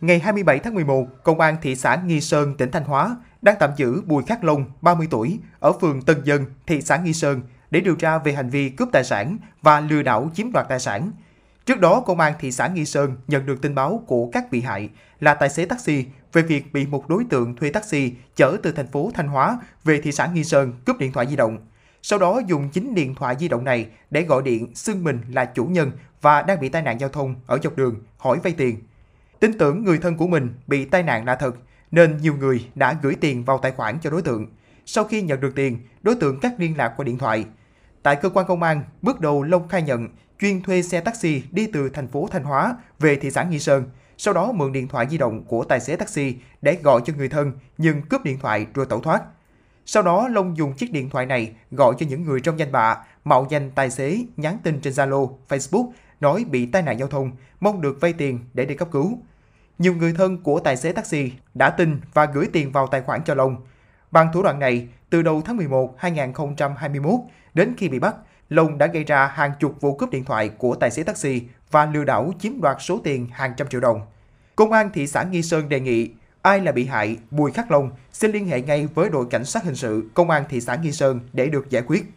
Ngày 27 tháng 11, Công an thị xã Nghi Sơn, tỉnh Thanh Hóa đang tạm giữ Bùi Khắc Long, 30 tuổi, ở phường Tân Dân, thị xã Nghi Sơn để điều tra về hành vi cướp tài sản và lừa đảo chiếm đoạt tài sản. Trước đó, Công an thị xã Nghi Sơn nhận được tin báo của các bị hại là tài xế taxi về việc bị một đối tượng thuê taxi chở từ thành phố Thanh Hóa về thị xã Nghi Sơn cướp điện thoại di động. Sau đó dùng chính điện thoại di động này để gọi điện xưng mình là chủ nhân và đang bị tai nạn giao thông ở dọc đường, hỏi vay tiền Tin tưởng người thân của mình bị tai nạn là thật, nên nhiều người đã gửi tiền vào tài khoản cho đối tượng. Sau khi nhận được tiền, đối tượng cắt liên lạc qua điện thoại. Tại cơ quan công an, bước đầu Long khai nhận chuyên thuê xe taxi đi từ thành phố Thanh Hóa về thị xã Nghi Sơn, sau đó mượn điện thoại di động của tài xế taxi để gọi cho người thân nhưng cướp điện thoại rồi tẩu thoát. Sau đó, Long dùng chiếc điện thoại này gọi cho những người trong danh bạ, mạo danh tài xế, nhắn tin trên Zalo, Facebook nói bị tai nạn giao thông, mong được vay tiền để đi cấp cứu. Nhiều người thân của tài xế taxi đã tin và gửi tiền vào tài khoản cho Long. Bằng thủ đoạn này, từ đầu tháng 11 2021 đến khi bị bắt, Long đã gây ra hàng chục vụ cướp điện thoại của tài xế taxi và lừa đảo chiếm đoạt số tiền hàng trăm triệu đồng. Công an thị xã Nghi Sơn đề nghị ai là bị hại Bùi Khắc Long xin liên hệ ngay với đội cảnh sát hình sự Công an thị xã Nghi Sơn để được giải quyết.